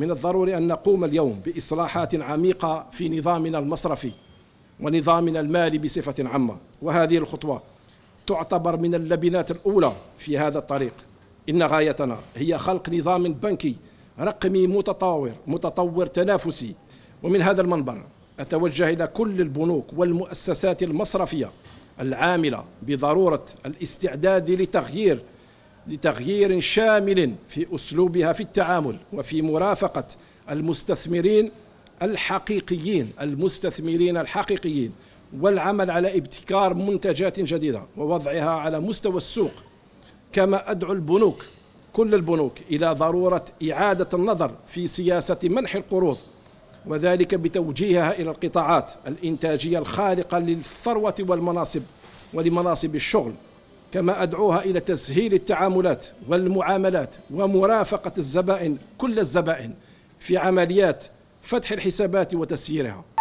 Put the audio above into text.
من الضروري أن نقوم اليوم بإصلاحات عميقة في نظامنا المصرفي ونظامنا المالي بصفة عامة وهذه الخطوة تعتبر من اللبنات الأولى في هذا الطريق إن غايتنا هي خلق نظام بنكي رقمي متطور متطور تنافسي ومن هذا المنبر أتوجه إلى كل البنوك والمؤسسات المصرفية العاملة بضرورة الاستعداد لتغيير لتغيير شامل في اسلوبها في التعامل وفي مرافقه المستثمرين الحقيقيين المستثمرين الحقيقيين والعمل على ابتكار منتجات جديده ووضعها على مستوى السوق كما ادعو البنوك كل البنوك الى ضروره اعاده النظر في سياسه منح القروض وذلك بتوجيهها الى القطاعات الانتاجيه الخالقه للثروه والمناصب ولمناصب الشغل كما أدعوها إلى تسهيل التعاملات والمعاملات ومرافقة الزبائن كل الزبائن في عمليات فتح الحسابات وتسييرها